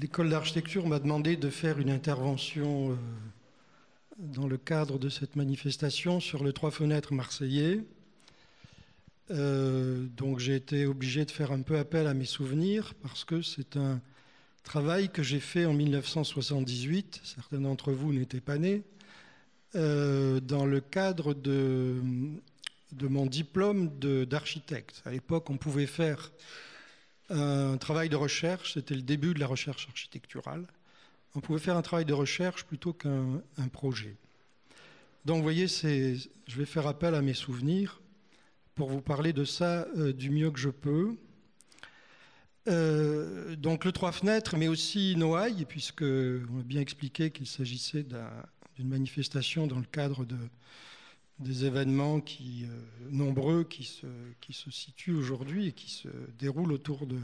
L'école d'architecture m'a demandé de faire une intervention euh, dans le cadre de cette manifestation sur le Trois Fenêtres marseillais. Euh, donc j'ai été obligé de faire un peu appel à mes souvenirs parce que c'est un travail que j'ai fait en 1978. Certains d'entre vous n'étaient pas nés. Euh, dans le cadre de, de mon diplôme d'architecte. À l'époque, on pouvait faire un travail de recherche, c'était le début de la recherche architecturale. On pouvait faire un travail de recherche plutôt qu'un projet. Donc vous voyez, je vais faire appel à mes souvenirs pour vous parler de ça euh, du mieux que je peux. Euh, donc le Trois Fenêtres, mais aussi Noailles, puisque a bien expliqué qu'il s'agissait d'une manifestation dans le cadre de, des événements qui, euh, nombreux qui se, qui se situent aujourd'hui et qui se déroulent autour de,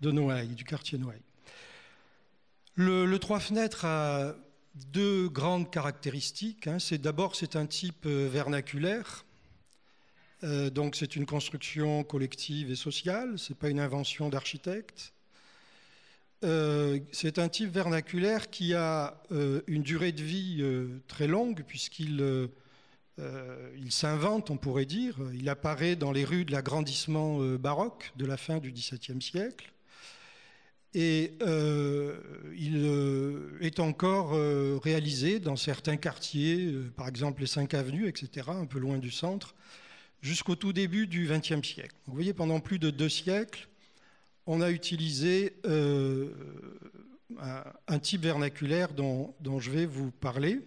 de Noailles, du quartier Noailles. Le, Trois Fenêtres a deux grandes caractéristiques. Hein. C'est d'abord c'est un type euh, vernaculaire. Euh, donc c'est une construction collective et sociale, ce n'est pas une invention d'architecte. c'est un type vernaculaire qui a une durée de vie très longue puisqu'il euh, il s'invente, on pourrait dire, il apparaît dans les rues de l'agrandissement euh, baroque de la fin du XVIIe siècle, et euh, il est encore réalisé dans certains quartiers, par exemple les Cinq avenues, etc., un peu loin du centre, jusqu'au tout début du XXe siècle. vous voyez, pendant plus de deux siècles, on a utilisé un, type vernaculaire dont je vais vous parler.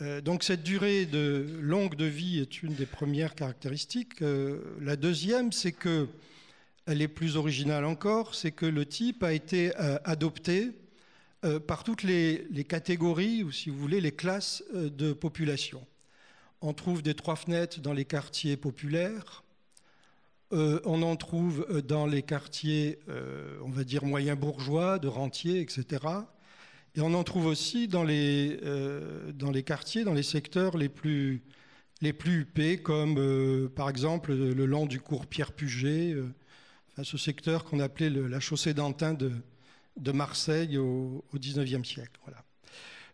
Euh, donc cette durée de longue de vie est une des premières caractéristiques. Euh, la deuxième, c'est que elle est plus originale encore, c'est que le type a été euh, adopté par toutes les, catégories ou si vous voulez les classes de population. On trouve des trois fenêtres dans les quartiers populaires. on en trouve dans les quartiers, on va dire, moyens bourgeois, de rentiers, etc. Et on en trouve aussi euh, dans les, quartiers, dans les secteurs les plus, les plus huppés, comme euh, par exemple le long du cours Pierre Puget, euh, ce secteur qu'on appelait la chaussée d'Antin de, Marseille au, XIXe siècle.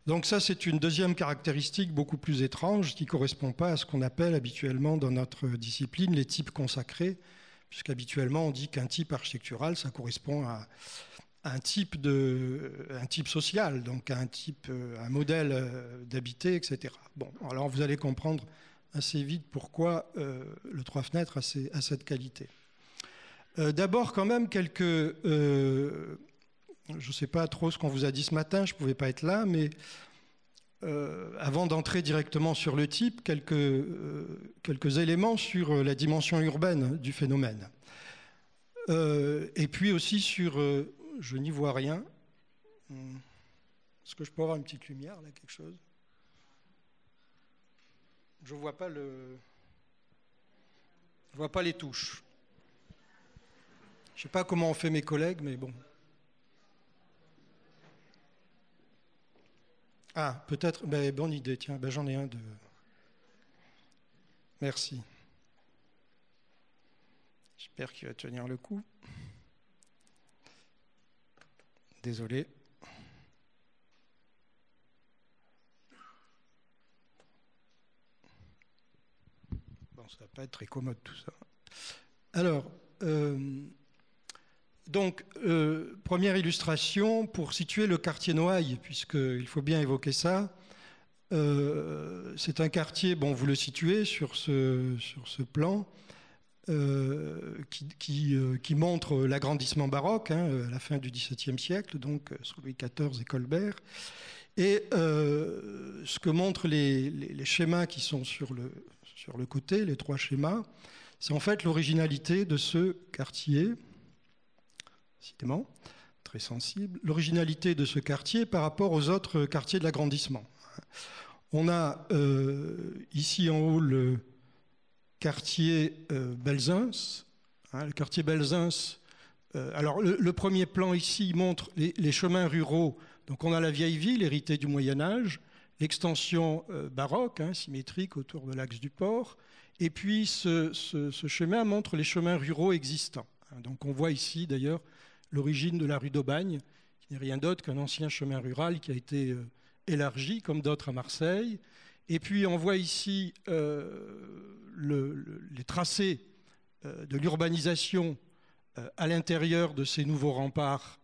Donc ça, c'est une deuxième caractéristique beaucoup plus étrange qui ne correspond pas à ce qu'on appelle habituellement dans notre discipline les types consacrés, puisqu'habituellement on dit qu'un type architectural, ça correspond à, un type, de, un type social, donc un type, euh, un modèle euh, d'habiter, etc. Bon, alors vous allez comprendre assez vite pourquoi euh, le Trois Fenêtres a, cette qualité. D'abord, quand même, quelques. je ne sais pas trop ce qu'on vous a dit ce matin, je ne pouvais pas être là, mais avant d'entrer directement sur le type, quelques, quelques éléments sur la dimension urbaine du phénomène. et puis aussi sur je n'y vois rien. Hmm. Est-ce que je peux avoir une petite lumière, là, quelque chose Je ne vois pas le... vois pas les touches. Je ne sais pas comment on fait mes collègues, mais bon. Ah, peut-être, ben, bonne idée, tiens, ben, j'en ai un de... Merci. J'espère qu'il va tenir le coup. Désolé. Bon, ça va pas être très commode tout ça. Alors, euh, donc, euh, première illustration pour situer le quartier Noailles, puisqu'il faut bien évoquer ça. Euh, c'est un quartier, bon, vous le situez sur sur ce plan. Euh, qui, euh, qui, montre l'agrandissement baroque à hein, euh, la fin du XVIIe siècle, donc sous Louis XIV et Colbert. Et ce que montrent les, schémas qui sont sur le, sur le côté, les trois schémas, c'est en fait l'originalité de ce quartier, décidément, très sensible, l'originalité de ce quartier par rapport aux autres quartiers de l'agrandissement. On a ici en haut le, quartier euh, Belzins. Hein, le quartier Belzins, euh, alors le, premier plan ici montre les, chemins ruraux. Donc on a la vieille ville héritée du Moyen Âge, l'extension euh, baroque, hein, symétrique autour de l'axe du port, et puis ce, chemin montre les chemins ruraux existants. Hein. donc on voit ici d'ailleurs l'origine de la rue d'Aubagne, qui n'est rien d'autre qu'un ancien chemin rural qui a été élargi, comme d'autres à Marseille, et puis on voit ici euh, les tracés euh, de l'urbanisation euh, à l'intérieur de ces nouveaux remparts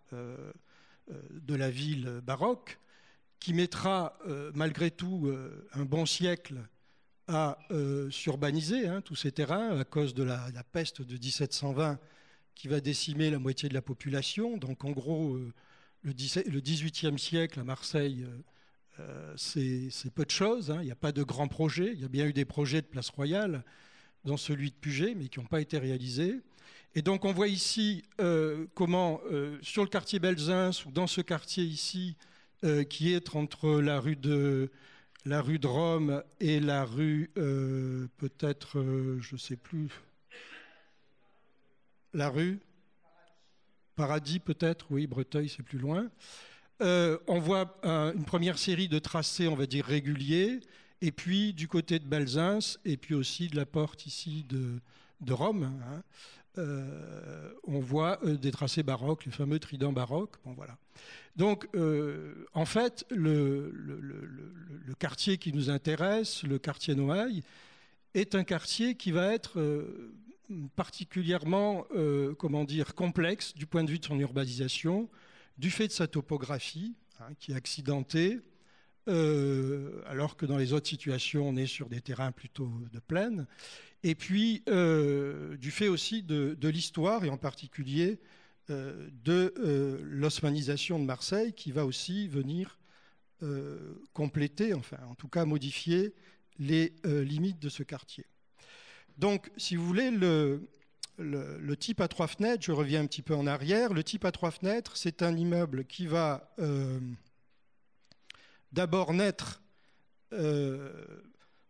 de la ville baroque, qui mettra malgré tout un bon siècle à s'urbaniser hein, tous ces terrains à cause de la, peste de 1720 qui va décimer la moitié de la population. Donc en gros, le, 17, le 18e siècle à Marseille euh, c'est peu de choses. Hein. Il n'y a pas de grands projets. Il y a bien eu des projets de Place Royale, dont celui de Puget, mais qui n'ont pas été réalisés. Et donc on voit ici euh, comment, euh, sur le quartier Belzins, ou dans ce quartier ici, qui est entre la rue de, la rue de Rome et la rue, peut-être, je ne sais plus, la rue Paradis peut-être, oui, Breteuil c'est plus loin. Euh, on voit une première série de tracés, on va dire, réguliers, et puis du côté de Balzins, et puis aussi de la porte ici de, Rome, hein, euh, on voit euh, des tracés baroques, les fameux tridents baroques. Bon, voilà. Donc, en fait, le, quartier qui nous intéresse, le quartier Noailles, est un quartier qui va être particulièrement, comment dire, complexe du point de vue de son urbanisation, du fait de sa topographie, hein, qui est accidentée, euh, alors que dans les autres situations, on est sur des terrains plutôt de plaine, et puis euh, du fait aussi de, l'histoire, et en particulier euh, de l'osmanisation de Marseille, qui va aussi venir compléter, enfin en tout cas modifier les limites de ce quartier. Donc, si vous voulez, le, le, type à trois fenêtres, je reviens un petit peu en arrière, le type à trois fenêtres, c'est un immeuble qui va euh, d'abord naître euh,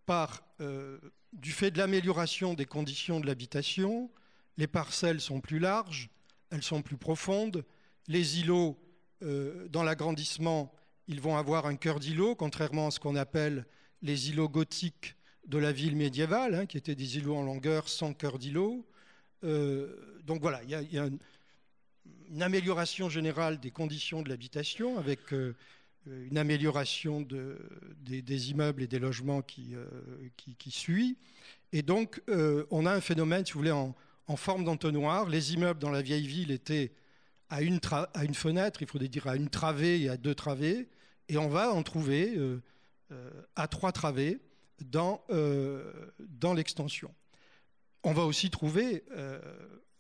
par, euh, du fait de l'amélioration des conditions de l'habitation, les parcelles sont plus larges, elles sont plus profondes, les îlots, dans l'agrandissement, ils vont avoir un cœur d'îlot, contrairement à ce qu'on appelle les îlots gothiques de la ville médiévale, hein, qui étaient des îlots en longueur sans cœur d'îlot. Euh, donc voilà, il y a, une, amélioration générale des conditions de l'habitation avec euh, une amélioration des, immeubles et des logements qui, euh, suit. Et donc, on a un phénomène, si vous voulez, en, forme d'entonnoir. Les immeubles dans la vieille ville étaient à une, fenêtre, il faudrait dire à une travée et à deux travées. Et on va en trouver à trois travées dans l'extension. On va aussi trouver, euh,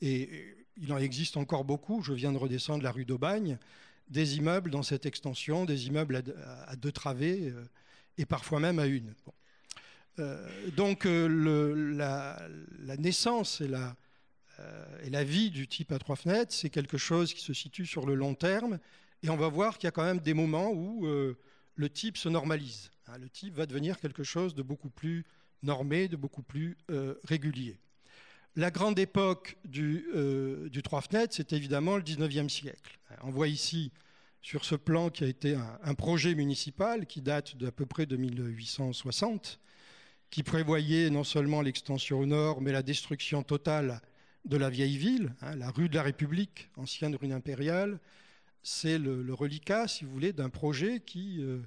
et il en existe encore beaucoup, je viens de redescendre la rue d'Aubagne, des immeubles dans cette extension, des immeubles à, deux travées euh, et parfois même à une. Euh, donc la, naissance et la, vie du type à trois fenêtres, c'est quelque chose qui se situe sur le long terme. Et on va voir qu'il y a quand même des moments où le type se normalise. Hein, le type va devenir quelque chose de beaucoup plus normé, de beaucoup plus régulier. La grande époque euh, du, trois fenêtres, c'est évidemment le 19e siècle. On voit ici sur ce plan qui a été un, projet municipal qui date d'à peu près de 1860, qui prévoyait non seulement l'extension au nord, mais la destruction totale de la vieille ville, hein, la rue de la République, ancienne rue impériale. C'est le, reliquat, si vous voulez, d'un projet qui, euh,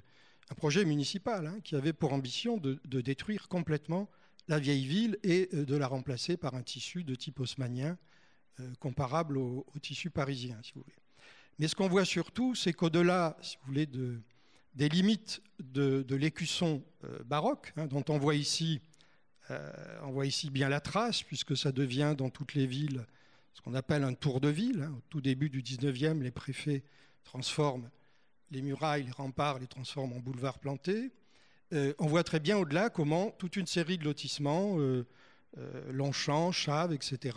un projet municipal, hein, qui avait pour ambition de détruire complètement la vieille ville et euh, de la remplacer par un tissu de type haussmannien euh, comparable au, tissu parisien, si vous voulez. Mais ce qu'on voit surtout, c'est qu'au-delà, si vous voulez, des limites de, l'écusson euh, baroque, hein, dont on voit ici, on voit ici bien la trace, puisque ça devient dans toutes les villes ce qu'on appelle un tour de ville. Hein. Au tout début du 19e, les préfets transforment les murailles, les remparts, les transforment en boulevards plantés. Euh, on voit très bien au-delà comment toute une série de lotissements, euh, euh, Longchamp, Chaves, etc.,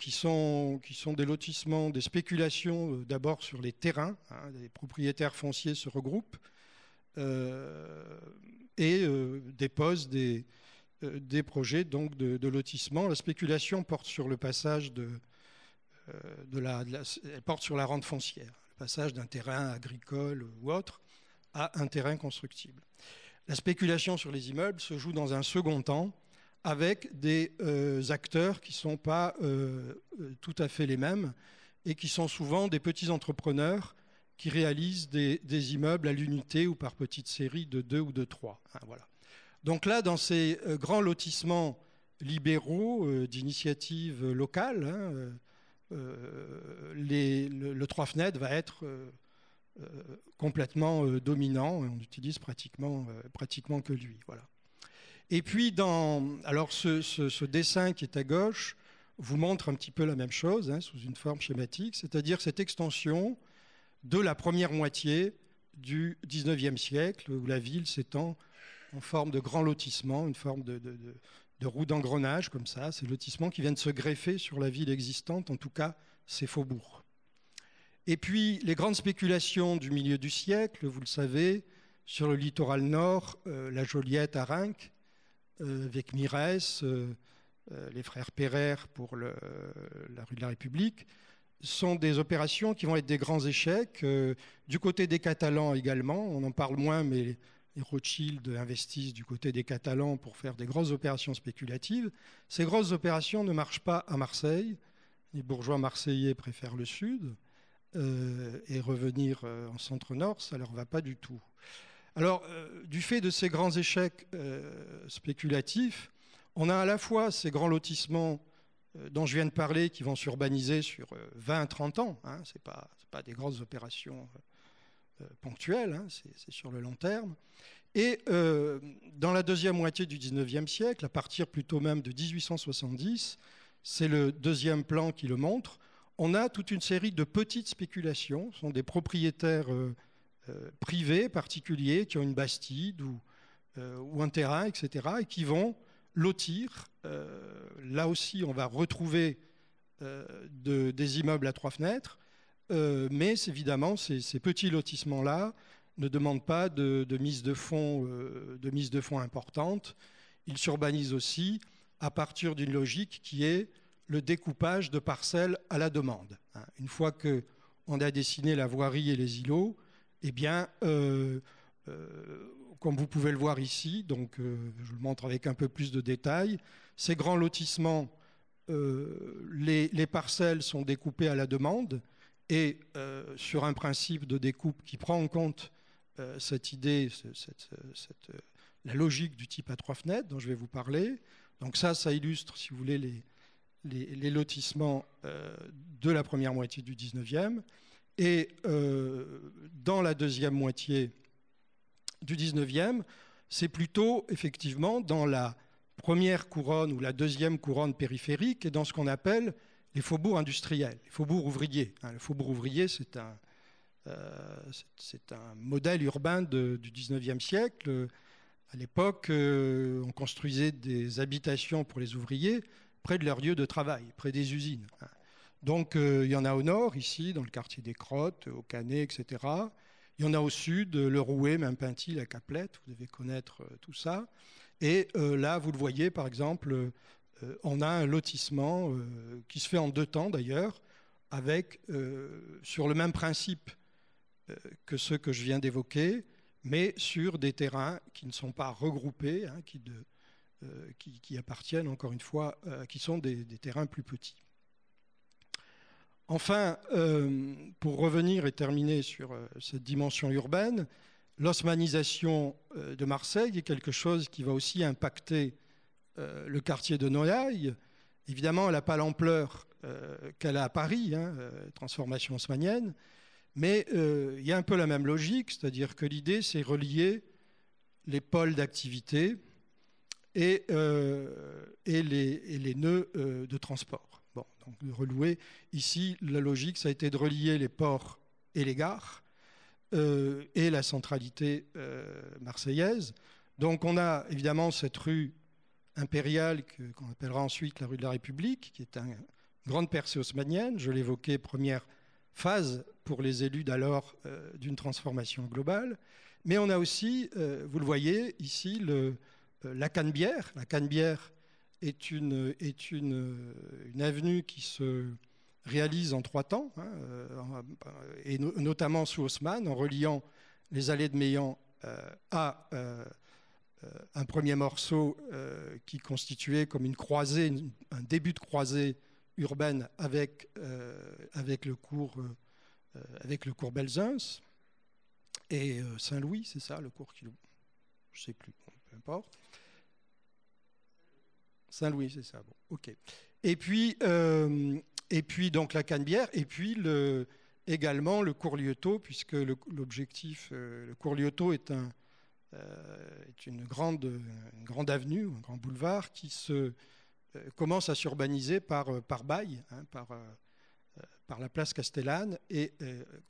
qui sont, des lotissements, des spéculations d'abord sur les terrains, des hein, les propriétaires fonciers se regroupent et déposent des, projets donc, de, lotissement. La spéculation porte sur le passage de, la, porte sur la rente foncière, le passage d'un terrain agricole ou autre à un terrain constructible. La spéculation sur les immeubles se joue dans un second temps avec des euh, acteurs qui ne sont pas euh, euh, tout à fait les mêmes et qui sont souvent des petits entrepreneurs qui réalisent des, immeubles à l'unité ou par petite série de deux ou de trois. Hein, voilà. Donc là, dans ces grands lotissements libéraux d'initiatives locales, hein, les, le, Trois Fenêtres va être euh, complètement euh, dominant. et On n'utilise euh, pratiquement, que lui. Voilà. Et puis, dans, alors ce, dessin qui est à gauche vous montre un petit peu la même chose, hein, sous une forme schématique, c'est-à-dire cette extension de la première moitié du XIXe siècle, où la ville s'étend en forme de grand lotissement, une forme de, de, roue d'engrenage, comme ça, ces lotissements qui viennent se greffer sur la ville existante, en tout cas ces faubourgs. Et puis les grandes spéculations du milieu du siècle, vous le savez, sur le littoral nord, euh, la Joliette à Rinck, euh, avec Mires, euh, les frères Pereire pour la rue de la République, sont des opérations qui vont être des grands échecs. du côté des Catalans également, on en parle moins, mais les Rothschild investissent du côté des Catalans pour faire des grosses opérations spéculatives. Ces grosses opérations ne marchent pas à Marseille. Les bourgeois marseillais préfèrent le sud. Euh, et revenir euh, en centre-nord, ça leur va pas du tout. Alors, euh, du fait de ces grands échecs spéculatifs, on a à la fois ces grands lotissements dont je viens de parler, qui vont s'urbaniser sur 20-30 ans. Hein, Ce ne pas, pas, des grandes opérations ponctuelles, hein, c'est sur le long terme. Et dans la deuxième moitié du 19e siècle, à partir plutôt même de 1870, c'est le deuxième plan qui le montre, on a toute une série de petites spéculations. Ce sont des propriétaires euh, euh, privés, particuliers, qui ont une bastide ou, euh, un terrain, etc., et qui vont lotir. là aussi, on va retrouver des immeubles à trois fenêtres, mais évidemment, ces, petits lotissements-là ne demandent pas de, mise de fonds, de mise de fonds importante. Ils s'urbanisent aussi à partir d'une logique qui est le découpage de parcelles à la demande. Hein. Une fois que on a dessiné la voirie et les îlots, eh bien, euh, euh, comme vous pouvez le voir ici, donc euh, je le montre avec un peu plus de détails, ces grands lotissements, les, parcelles sont découpées à la demande et sur un principe de découpe qui prend en compte cette idée, la logique du type à trois fenêtres dont je vais vous parler. Donc ça, ça illustre, si vous voulez, les, les, lotissements euh, de la première moitié du 19e. Et euh, dans la deuxième moitié du 19e, c'est plutôt effectivement dans la première couronne ou la deuxième couronne périphérique et dans ce qu'on appelle les faubourgs industriels, les faubourgs ouvriers. Hein. le faubourg ouvrier, c'est un, euh, modèle urbain du 19e siècle. À l'époque, on construisait des habitations pour les ouvriers près de leur lieu de travail, près des usines. Donc euh, il y en a au nord, ici, dans le quartier des Crottes, au Canet, etc. Il y en a au sud, le Rouet, même Mainpinty, la Caplette, vous devez connaître euh, tout ça. Et euh, là, vous le voyez, par exemple, on a un lotissement qui se fait en deux temps d'ailleurs, avec, sur le même principe que ceux que je viens d'évoquer, mais sur des terrains qui ne sont pas regroupés, hein, qui de, euh, qui, appartiennent, encore une fois, euh, qui sont des, terrains plus petits. Enfin, euh, pour revenir et terminer sur cette dimension urbaine, l'osmanisation de Marseille est quelque chose qui va aussi impacter le quartier de Noailles. Évidemment, elle n'a pas l'ampleur qu'elle a à Paris, hein, transformation osmanienne mais il y a un peu la même logique, c'est-à-dire que l'idée, c'est relier les pôles d'activité, et, euh, et, les, nœuds euh, de transport. Bon, donc relouer. Ici, la logique, ça a été de relier les ports et les gares euh, et la centralité marseillaise. Donc on a évidemment cette rue impériale qu'on appellera ensuite la rue de la République, qui est une grande percée haussmanienne. Je l'évoquais, première phase pour les élus d'alors d'une transformation globale. Mais on a aussi, vous le voyez ici, le, euh, la Canebière. La est une, est une, une avenue qui se réalise en trois temps, hein, euh, et notamment sous Haussmann, en reliant les allées de Meillan euh, à un premier morceau qui constituait comme une croisée, un début de croisée urbaine avec, avec le cours, avec le cours Belzins et Saint-Louis, c'est ça, le cours qui... Je ne sais plus. Saint-Louis, c'est ça. Bon, ok. Et puis, euh, et puis donc la Canebière, et puis le, également le cours puisque l'objectif, euh, le, euh, est, un, euh, est une, grande, grande avenue, un grand boulevard qui se commence à s'urbaniser par, par bail, hein, par, par la place Castellane, et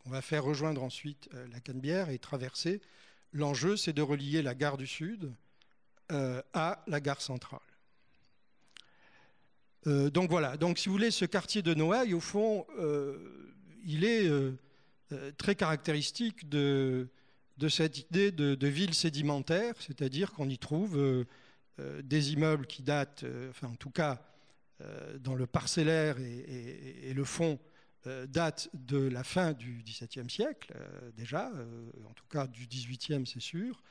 on va faire rejoindre ensuite la Canebière et traverser. L'enjeu, c'est de relier la gare du Sud euh, à la gare centrale. Euh, donc voilà, donc si vous voulez, ce quartier de Noailles, au fond, euh, il est très caractéristique de, cette idée de, ville sédimentaire, c'est-à-dire qu'on y trouve des immeubles qui datent, enfin en tout cas dans le parcellaire et, le fond, datent de la fin du XVIIe siècle, déjà, en tout cas du XVIIIe, c'est sûr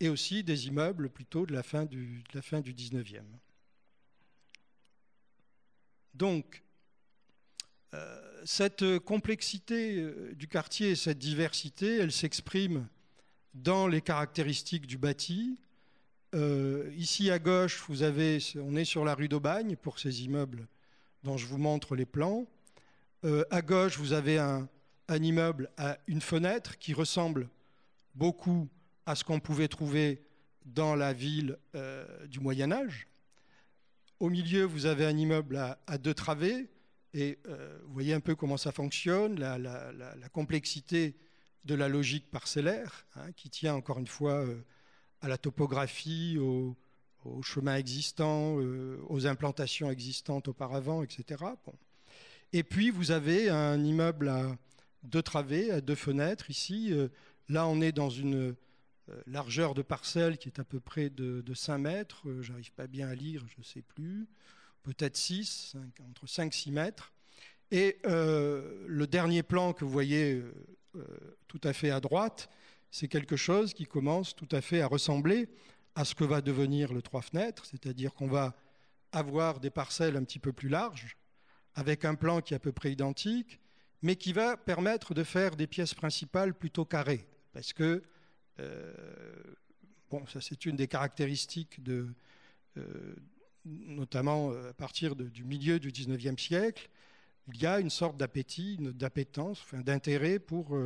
et aussi des immeubles plutôt de la fin du, de la fin du 19e. Donc, euh, cette complexité euh, du quartier, cette diversité, elle s'exprime dans les caractéristiques du bâti. Euh, ici à gauche, vous avez, on est sur la rue d'Aubagne pour ces immeubles dont je vous montre les plans. à gauche, vous avez un, un, immeuble à une fenêtre qui ressemble beaucoup à ce qu'on pouvait trouver dans la ville euh, du Moyen Âge. Au milieu, vous avez un immeuble à, deux travées, et euh, vous voyez un peu comment ça fonctionne, la, complexité de la logique parcellaire, hein, qui tient encore une fois euh, à la topographie, aux, chemins existants, aux implantations existantes auparavant, etc. Et puis, vous avez un immeuble à deux travées, à deux fenêtres ici. là, on est dans une euh, largeur de parcelle qui est à peu près de, 5 mètres, euh, j'arrive pas bien à lire, je ne sais plus, peut-être 6, entre 5 et 6 mètres. Et euh, le dernier plan que vous voyez tout à fait à droite, c'est quelque chose qui commence tout à fait à ressembler à ce que va devenir le trois fenêtres, c'est-à-dire qu'on va avoir des parcelles un petit peu plus larges, avec un plan qui est à peu près identique, mais qui va permettre de faire des pièces principales plutôt carrées, parce que euh, bon, ça c'est une des caractéristiques de, euh, notamment euh, à partir du milieu du 19 siècle, il y a une sorte d'appétit, d'appétence, d'intérêt pour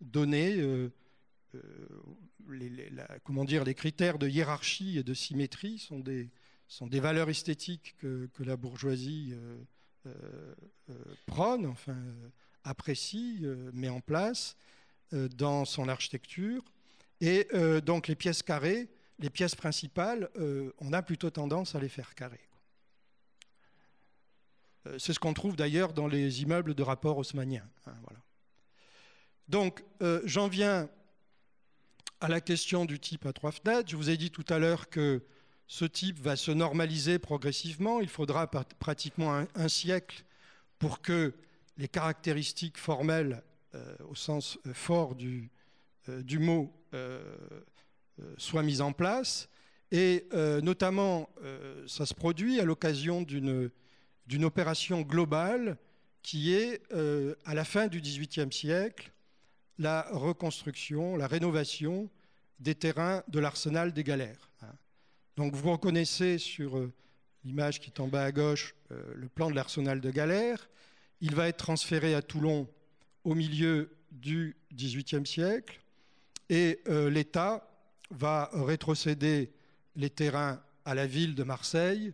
donner les, comment dire, les critères de hiérarchie et de symétrie sont des, sont des valeurs esthétiques que, la bourgeoisie prône, enfin, apprécie, met en place dans son architecture, et euh, donc les pièces carrées, les pièces principales, euh, on a plutôt tendance à les faire carrées. Euh, c'est ce qu'on trouve d'ailleurs dans les immeubles de rapport haussmannien. Hein, donc j'en viens à la question du type à trois fenêtres. Je vous ai dit tout à l'heure que ce type va se normaliser progressivement. Il faudra pratiquement un, siècle pour que les caractéristiques formelles, au sens fort du, euh, du mot euh, euh, soit mise en place. Et notamment, ça se produit à l'occasion d'une opération globale qui est, à la fin du XVIIIe siècle, la reconstruction, la rénovation des terrains de l'arsenal des galères. Hein. Donc vous reconnaissez sur l'image qui est en bas à gauche le plan de l'arsenal de galères. Il va être transféré à Toulon au milieu du XVIIIe siècle. Et euh, l'État va rétrocéder les terrains à la ville de Marseille,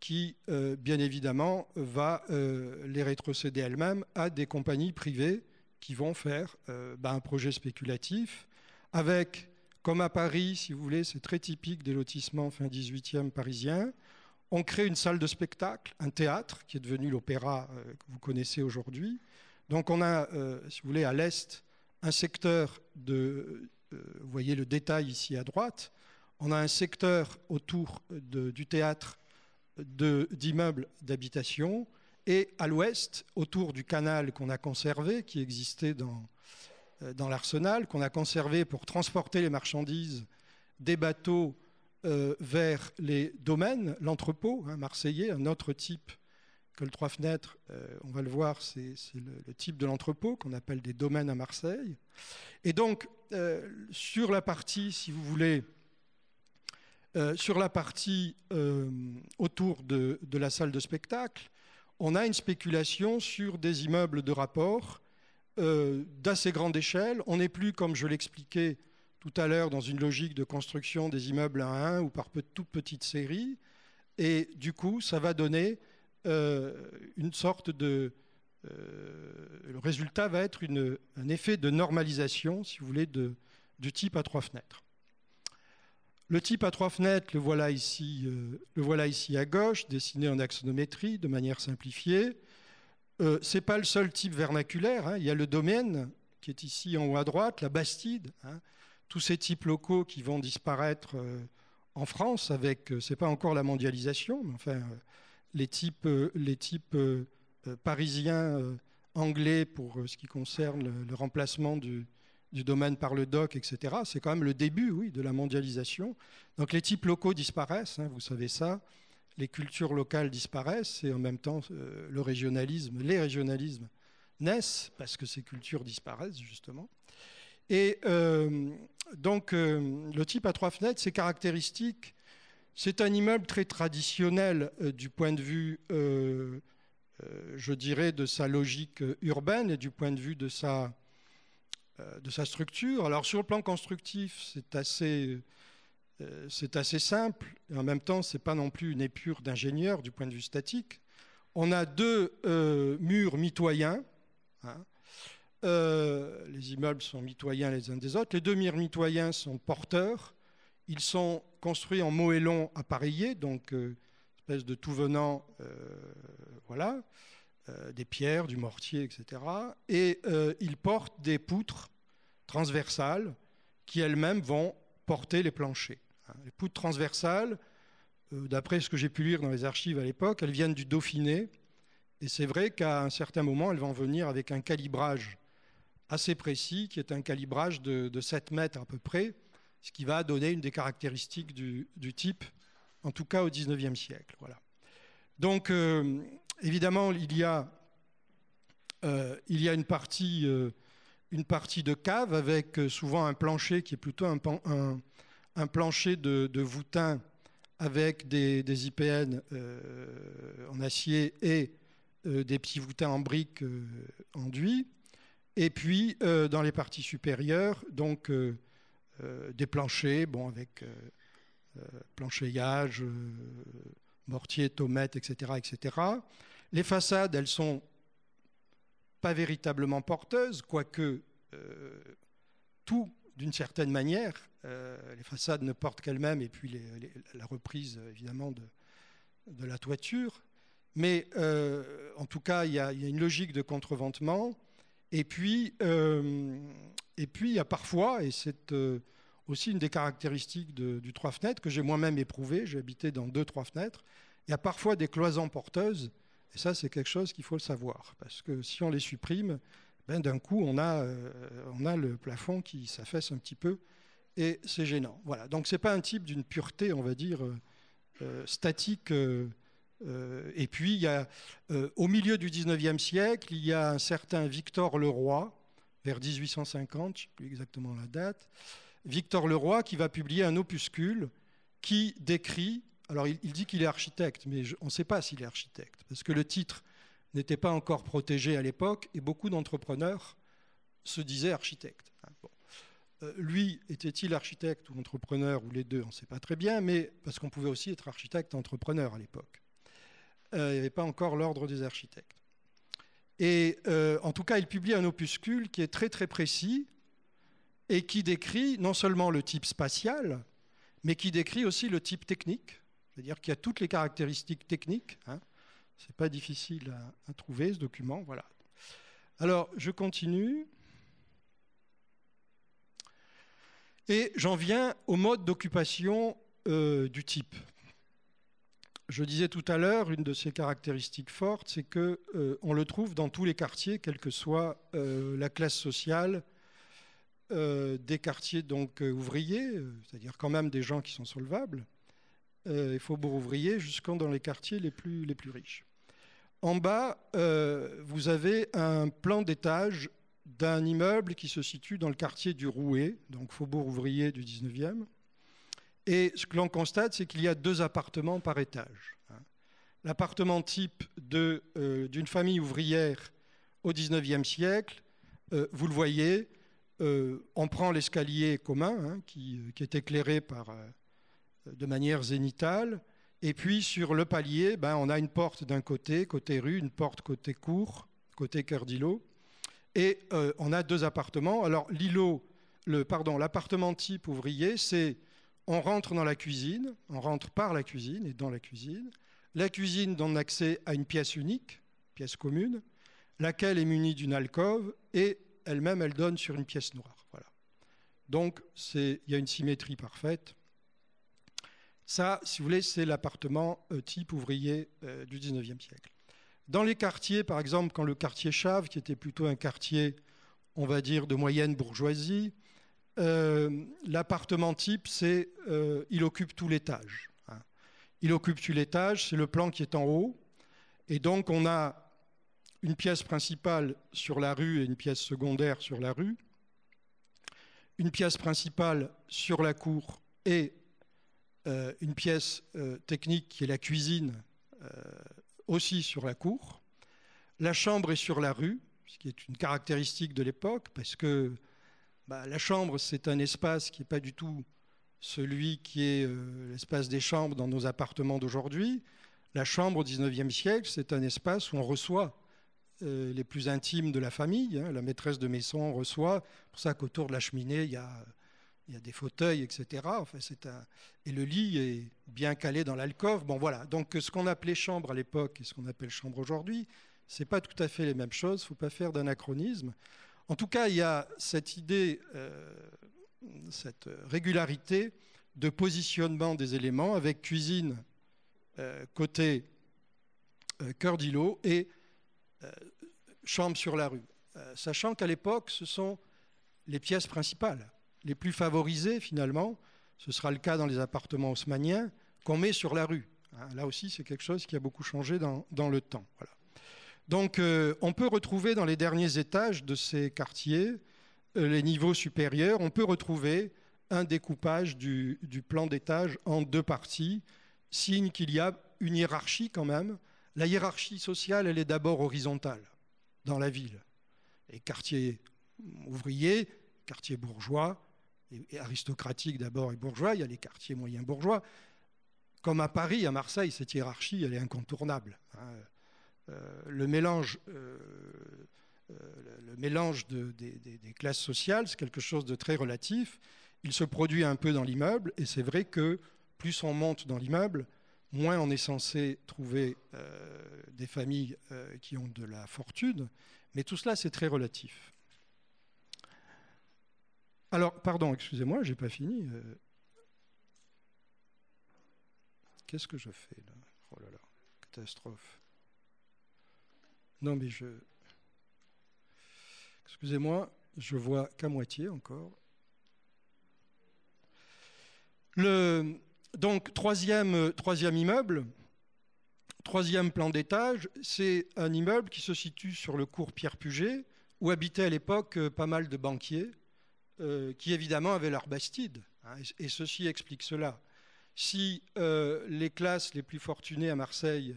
qui, euh, bien évidemment, va euh, les rétrocéder elle-même à des compagnies privées qui vont faire bah, un projet spéculatif, avec, comme à Paris, si vous voulez, c'est très typique des lotissements fin 18e parisiens, on crée une salle de spectacle, un théâtre qui est devenu l'opéra que vous connaissez aujourd'hui. Donc on a, si vous voulez, à l'est un secteur de, euh, vous voyez le détail ici à droite, on a un secteur autour euh, du théâtre d'immeubles d'habitation et à l'ouest, autour du canal qu'on a conservé, qui existait dans, euh, l'arsenal, qu'on a conservé pour transporter les marchandises des bateaux vers les domaines, l'entrepôt hein, marseillais, un autre type le Trois Fenêtres, euh, on va le voir, c'est le, type de l'entrepôt qu'on appelle des domaines à Marseille. Et donc, euh, sur la partie, si vous voulez, euh, sur la partie autour de, de, la salle de spectacle, on a une spéculation sur des immeubles de rapport d'assez grande échelle. On n'est plus, comme je l'expliquais tout à l'heure, dans une logique de construction des immeubles à un ou par toute petite série. Et du coup, ça va donner euh, une sorte de... Euh, le résultat va être un effet de normalisation, si vous voulez, de, du type à trois fenêtres. Le type à trois fenêtres, le voilà ici, euh, le voilà ici à gauche, dessiné en axonométrie de manière simplifiée. Euh, Ce n'est pas le seul type vernaculaire. Hein. Il y a le domaine qui est ici en haut à droite, la Bastide. Hein. Tous ces types locaux qui vont disparaître en France avec, n'est pas encore la mondialisation, mais enfin, les types, euh, euh, euh, parisiens anglais pour ce qui concerne le, remplacement du, domaine par le doc, etc. C'est quand même le début, oui, de la mondialisation. Donc les types locaux disparaissent, hein, vous savez ça. Les cultures locales disparaissent et en même temps le régionalisme, les régionalismes naissent parce que ces cultures disparaissent justement. Et donc le type à trois fenêtres, ses caractéristiques c'est un immeuble très traditionnel euh, du point de vue, euh, euh, je dirais, de sa logique urbaine et du point de vue de sa, structure. Alors sur le plan constructif, c'est assez, simple. en même temps, ce n'est pas non plus une épure d'ingénieur du point de vue statique. On a deux murs mitoyens. Hein. les immeubles sont mitoyens les uns des autres. Les deux murs mitoyens sont porteurs ils sont construits en moellons appareillés, donc euh, espèce de tout venant, euh, voilà, euh, des pierres, du mortier, etc. Et ils portent des poutres transversales qui elles-mêmes vont porter les planchers. Hein. Les poutres transversales, d'après ce que j'ai pu lire dans les archives à l'époque, elles viennent du Dauphiné. Et c'est vrai qu'à un certain moment, elles vont venir avec un calibrage assez précis, qui est un calibrage de 7 mètres à peu près, ce qui va donner une des caractéristiques du, type, en tout cas au XIXe siècle. Voilà. Donc, euh, évidemment, il y a, euh, il y a une, partie, euh, une partie de cave avec souvent un plancher qui est plutôt un, un, plancher de, de, avec des, IPN en acier et des petits voûtins en briques enduits. Et puis, dans les parties supérieures, donc euh, des planchers, bon, avec euh, euh, plancheillage, mortier, tomate, etc., etc. Les façades, elles sont pas véritablement porteuses, quoique tout, d'une certaine manière, les façades ne portent qu'elles-mêmes, et puis la reprise, évidemment, de, la toiture. Mais en tout cas, il y, a une logique de contreventement et puis, euh, puis, il y a parfois, et c'est euh, aussi une des caractéristiques du trois fenêtres que j'ai moi-même éprouvé, j'ai habité dans deux trois fenêtres, il y a parfois des cloisons porteuses, et ça c'est quelque chose qu'il faut le savoir, parce que si on les supprime, ben, d'un coup on a, euh, on a le plafond qui s'affaisse un petit peu, et c'est gênant. Voilà, donc n'est pas un type d'une pureté, on va dire, statique. Euh, et puis, euh, au milieu du 19e siècle, il y a un certain Victor Leroy, vers 1850, je ne sais plus exactement la date, Victor Leroy qui va publier un opuscule qui décrit, alors il, dit qu'il est architecte, mais on ne sait pas s'il est architecte, parce que le titre n'était pas encore protégé à l'époque, et beaucoup d'entrepreneurs se disaient architectes. Hein, euh, lui, était-il architecte ou entrepreneur, ou les deux, on ne sait pas très bien, mais parce qu'on pouvait aussi être architecte entrepreneur à l'époque. Euh, il n'y avait pas encore l'ordre des architectes. Et euh, en tout cas, il publie un opuscule qui est très très précis et qui décrit non seulement le type spatial, mais qui décrit aussi le type technique, c'est-à-dire qu'il y a toutes les caractéristiques techniques. Hein. Ce n'est pas difficile à, trouver ce document. Voilà. Alors, je continue. Et j'en viens au mode d'occupation euh, du type. Je disais tout à l'heure, une de ses caractéristiques fortes, c'est que euh, on le trouve dans tous les quartiers, quelle que soit euh, la classe sociale, euh, des quartiers donc ouvriers, c'est-à-dire quand même des gens qui sont solvables, et faubourg ouvriers, jusqu'en dans les quartiers les plus, les plus riches. En bas, vous avez un plan d'étage d'un immeuble qui se situe dans le quartier du Rouet, donc faubourg ouvrier du 19e et ce que l'on constate, c'est qu'il y a deux appartements par étage. L'appartement type euh, d'une famille ouvrière au XIXe siècle, euh, vous le voyez, euh, on prend l'escalier commun hein, qui, est éclairé par, de manière zénitale, et puis sur le palier, ben, on a une porte d'un côté, côté rue, une porte côté cour, côté cœur d'îlot, et on a deux appartements. Alors l'îlot, le, pardon, l'appartement type ouvrier, c'est on rentre dans la cuisine, on rentre par la cuisine et dans la cuisine. La cuisine donne accès à une pièce unique, pièce commune, laquelle est munie d'une alcôve et elle-même, elle donne sur une pièce noire. Voilà. Donc, il y a une symétrie parfaite. Ça, si vous voulez, c'est l'appartement euh, type ouvrier euh, du 19e siècle. Dans les quartiers, par exemple, quand le quartier Chave, qui était plutôt un quartier, on va dire, de moyenne bourgeoisie, euh, l'appartement type, c'est euh, il occupe tout l'étage. Hein. Il occupe tout l'étage, c'est le plan qui est en haut. Et donc on a une pièce principale sur la rue et une pièce secondaire sur la rue, une pièce principale sur la cour et euh, une pièce technique qui est la cuisine aussi sur la cour. La chambre est sur la rue, ce qui est une caractéristique de l'époque, parce que bah, la chambre, c'est un espace qui n'est pas du tout celui qui est euh, l'espace des chambres dans nos appartements d'aujourd'hui. La chambre au XIXe siècle, c'est un espace où on reçoit euh, les plus intimes de la famille. Hein. La maîtresse de maison reçoit, pour ça qu'autour de la cheminée, il y a, des fauteuils, etc. Et le lit est bien calé dans l'alcôve. Donc, ce qu'on appelait chambre à l'époque et ce qu'on appelle chambre aujourd'hui, ce n'est pas tout à fait les mêmes choses. Il ne faut pas faire d'anachronisme. En tout cas, il y a cette idée, euh, cette régularité de positionnement des éléments avec cuisine euh, côté euh, cœur d'îlot et chambre sur la rue. sachant qu'à l'époque, ce sont les pièces principales, les plus favorisées finalement. Ce sera le cas dans les appartements haussmanniens qu'on met sur la rue. Hein, là aussi, c'est quelque chose qui a beaucoup changé dans, dans le temps. Voilà. Donc euh, on peut retrouver dans les derniers étages de ces quartiers, euh, les niveaux supérieurs, on peut retrouver un découpage du, plan d'étage en deux parties, signe qu'il y a une hiérarchie quand même. La hiérarchie sociale, elle est d'abord horizontale dans la ville. Les quartiers ouvriers, quartiers bourgeois, et aristocratiques d'abord et bourgeois, il y a les quartiers moyens bourgeois. Comme à Paris, à Marseille, cette hiérarchie, elle est incontournable. Hein. Euh, le mélange, euh, euh, le mélange des, classes sociales, c'est quelque chose de très relatif. Il se produit un peu dans l'immeuble, et c'est vrai que plus on monte dans l'immeuble, moins on est censé trouver des familles qui ont de la fortune, mais tout cela c'est très relatif. Alors, pardon, excusez-moi, j'ai pas fini. Qu'est-ce que je fais là Oh là là, catastrophe. Non, mais je. Excusez-moi, je vois qu'à moitié encore. Le, donc, troisième, immeuble, troisième plan d'étage, c'est un immeuble qui se situe sur le cours Pierre Puget, où habitaient à l'époque euh, pas mal de banquiers, euh, qui évidemment avaient leur bastide. Hein, et, ceci explique cela. Si euh, les classes les plus fortunées à Marseille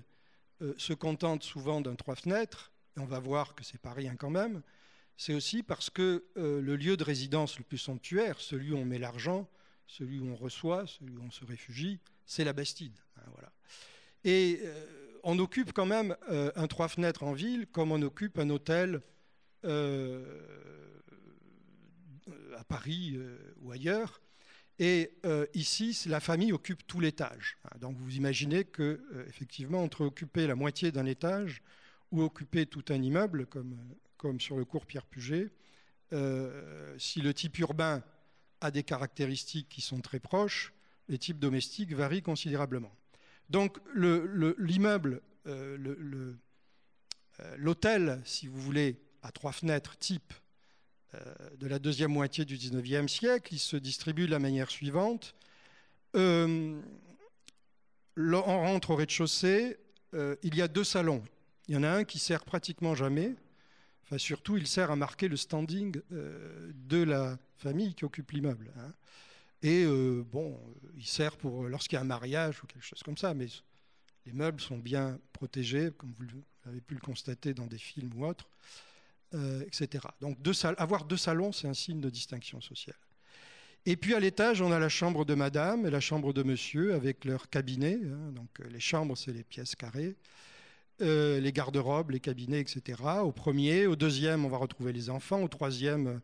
euh, se contente souvent d'un trois fenêtres, et on va voir que c'est pas quand même, c'est aussi parce que euh, le lieu de résidence le plus somptuaire, celui où on met l'argent, celui où on reçoit, celui où on se réfugie, c'est la Bastide. Hein, et euh, on occupe quand même un trois fenêtres en ville comme on occupe un hôtel à Paris ou ailleurs. Et euh, ici, la famille occupe tout l'étage. Hein, donc vous imaginez que, euh, effectivement, entre occuper la moitié d'un étage ou occuper tout un immeuble, comme, sur le cours Pierre Puget, euh, si le type urbain a des caractéristiques qui sont très proches, les types domestiques varient considérablement. Donc l'immeuble, l'hôtel, si vous voulez, à trois fenêtres type euh, de la deuxième moitié du XIXe siècle. Il se distribue de la manière suivante. Euh, on rentre au rez-de-chaussée, euh, il y a deux salons. Il y en a un qui sert pratiquement jamais. surtout, il sert à marquer le standing de la famille qui occupe l'immeuble. Hein. Et bon, il sert pour lorsqu'il y a un mariage ou quelque chose comme ça, mais les meubles sont bien protégés, comme vous avez pu le constater dans des films ou autres. Euh, etc. Donc avoir deux salons, c'est un signe de distinction sociale. Et puis à l'étage, on a la chambre de madame et la chambre de monsieur avec leur cabinets. Hein. donc euh, les chambres, c'est les pièces carrées. Euh, les garde-robes, les cabinets, etc. Au premier, au deuxième, on va retrouver les enfants. Au troisième,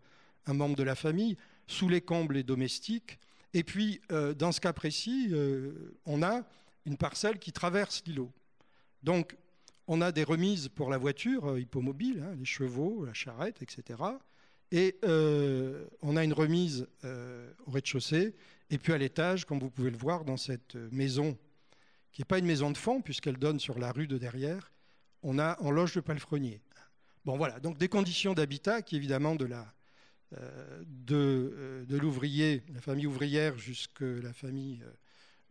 un membre de la famille. Sous les combles, les domestiques. Et puis, dans ce cas précis, on a une parcelle qui traverse l'îlot. Donc, on a des remises pour la voiture euh, hippomobile, hein, les chevaux, la charrette, etc. Et euh, on a une remise euh, au rez-de-chaussée et puis à l'étage, comme vous pouvez le voir dans cette maison, qui n'est pas une maison de fond puisqu'elle donne sur la rue de derrière, on a en loge de palefrenier. Bon voilà, donc des conditions d'habitat qui évidemment de la de, de l'ouvrier, la famille ouvrière jusque la famille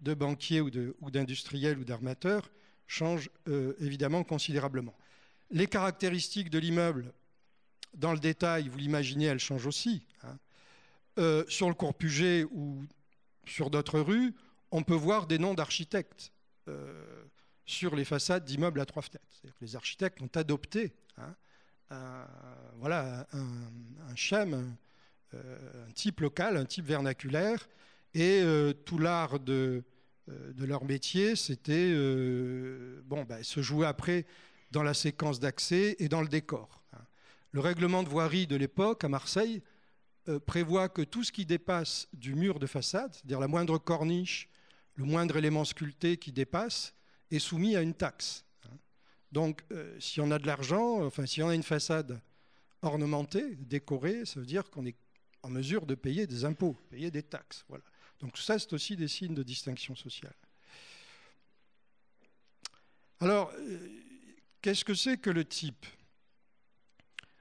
de banquiers ou d'industriels ou d'armateur, change euh, évidemment considérablement. Les caractéristiques de l'immeuble, dans le détail, vous l'imaginez, elles changent aussi. Hein. Euh, sur le cours Puget ou sur d'autres rues, on peut voir des noms d'architectes euh, sur les façades d'immeubles à trois fenêtres. Que les architectes ont adopté hein, un, voilà, un, schème, un type local, un type vernaculaire, et tout l'art de euh, de leur métier, c'était euh, bon, bah, se jouer après dans la séquence d'accès et dans le décor. Hein. Le règlement de voirie de l'époque à Marseille euh, prévoit que tout ce qui dépasse du mur de façade, c'est-à-dire la moindre corniche, le moindre élément sculpté qui dépasse, est soumis à une taxe. Hein. Donc, si on a de l'argent, enfin, si on a une façade ornementée, décorée, ça veut dire qu'on est en mesure de payer des impôts, payer des taxes. Voilà. Donc ça, c'est aussi des signes de distinction sociale. Alors, euh, qu'est-ce que c'est que le type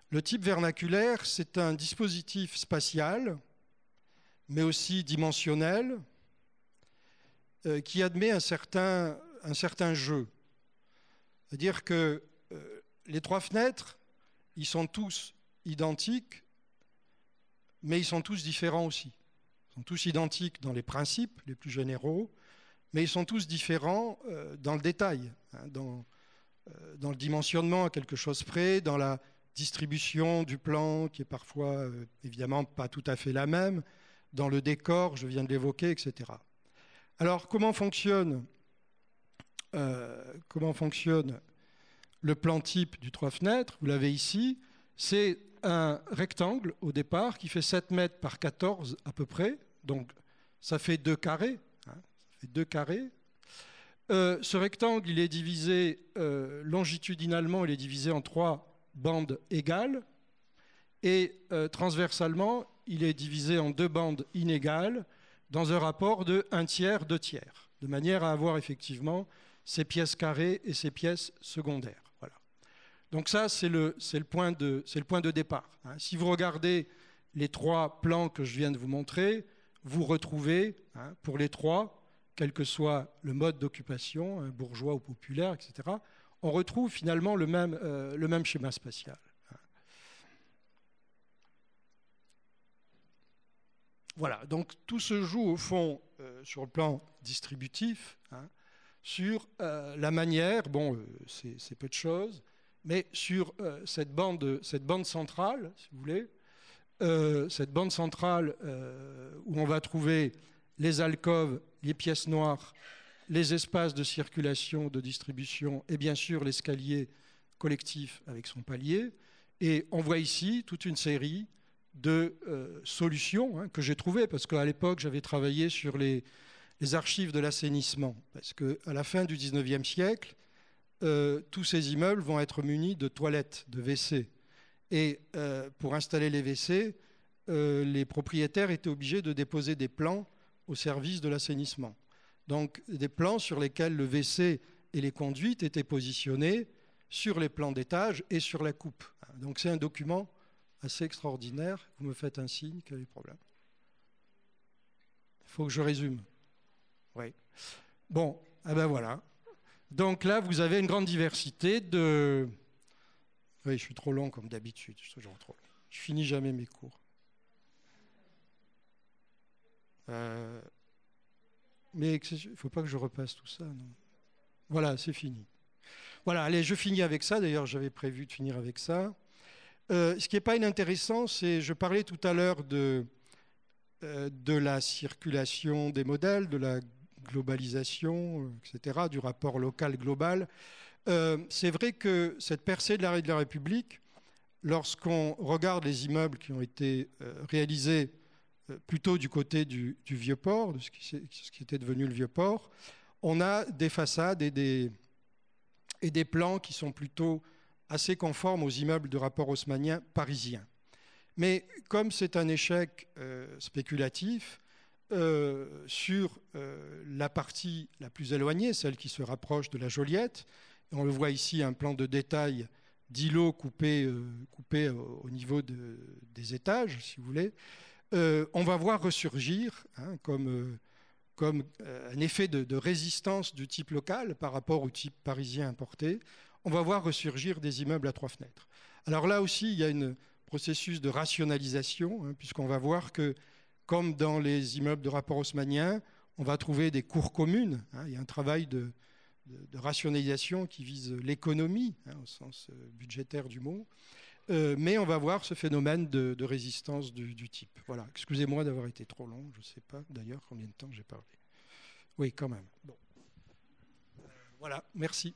Le type vernaculaire, c'est un dispositif spatial, mais aussi dimensionnel, euh, qui admet un certain, un certain jeu. C'est-à-dire que euh, les trois fenêtres, ils sont tous identiques, mais ils sont tous différents aussi sont tous identiques dans les principes les plus généraux, mais ils sont tous différents euh, dans le détail, hein, euh, dans, le dimensionnement à quelque chose près, dans la distribution du plan qui est parfois euh, évidemment pas tout à fait la même, dans le décor, je viens de l'évoquer, etc. Alors comment fonctionne, comment fonctionne le plan type du trois fenêtres Vous l'avez ici. C'est un rectangle au départ qui fait 7 mètres par 14 à peu près, donc ça fait 2 carrés. deux carrés. Hein, euh, ce rectangle, il est divisé euh, longitudinalement, il est divisé en trois bandes égales, et euh, transversalement, il est divisé en deux bandes inégales, dans un rapport de 1 tiers, 2 tiers, de manière à avoir effectivement ces pièces carrées et ces pièces secondaires. Donc ça, c'est le, point de, départ. Hein. Si vous regardez les trois plans que je viens de vous montrer, vous retrouvez, hein, pour les trois, quel que soit le mode d'occupation, hein, bourgeois ou populaire, etc., on retrouve finalement le même, euh, schéma spatial. Voilà, donc tout se joue au fond euh, sur le plan distributif, sur euh, la manière, bon, c'est peu de choses, mais sur euh, cette, bande, centrale, si vous voulez, euh, cette bande centrale euh, où on va trouver les alcôves, les pièces noires, les espaces de circulation, de distribution, et bien sûr l'escalier collectif avec son palier. Et on voit ici toute une série de solutions hein, que j'ai trouvées, parce qu'à l'époque, j'avais travaillé sur les, les archives de l'assainissement, parce qu'à la fin du 19e siècle, euh, tous ces immeubles vont être munis de toilettes, de WC. Et euh, pour installer les WC, euh, les propriétaires étaient obligés de déposer des plans au service de l'assainissement. Donc des plans sur lesquels le WC et les conduites étaient positionnés sur les plans d'étage et sur la coupe. Donc c'est un document assez extraordinaire. Vous me faites un signe, y a le problème Il faut que je résume. Oui. Bon, eh ben voilà. Donc là, vous avez une grande diversité de... Oui, je suis trop long comme d'habitude, je suis toujours trop Je finis jamais mes cours. Euh, mais il ne faut pas que je repasse tout ça. Non. Voilà, c'est fini. Voilà, allez, je finis avec ça. D'ailleurs, j'avais prévu de finir avec ça. Euh, ce qui n'est pas inintéressant, c'est, je parlais tout à l'heure de, euh, de la circulation des modèles, de la globalisation, etc., du rapport local-global. Euh, c'est vrai que cette percée de l'arrêt de la République, lorsqu'on regarde les immeubles qui ont été euh, réalisés euh, plutôt du côté du, Vieux-Port, de ce qui, était devenu le Vieux-Port, on a des façades et des, plans qui sont plutôt assez conformes aux immeubles de rapport haussmanien parisien. Mais comme c'est un échec spéculatif, euh, sur euh, la partie la plus éloignée, celle qui se rapproche de la Joliette. on le voit ici, un plan de détail d'îlots coupés, euh, au niveau des étages, si vous voulez. on va voir ressurgir, hein, comme, un effet de, résistance du type local par rapport au type parisien importé, on va voir ressurgir des immeubles à trois fenêtres. Alors là aussi, il y a un processus de rationalisation, hein, puisqu'on va voir que comme dans les immeubles de rapport haussmannien, on va trouver des cours communes. Hein. il y a un travail de, rationalisation qui vise l'économie, hein, au sens euh, budgétaire du mot. Euh, mais on va voir ce phénomène de, résistance du, type. Voilà. Excusez-moi d'avoir été trop long. Je ne sais pas d'ailleurs combien de temps j'ai parlé. Oui, quand même. Euh, voilà. Merci.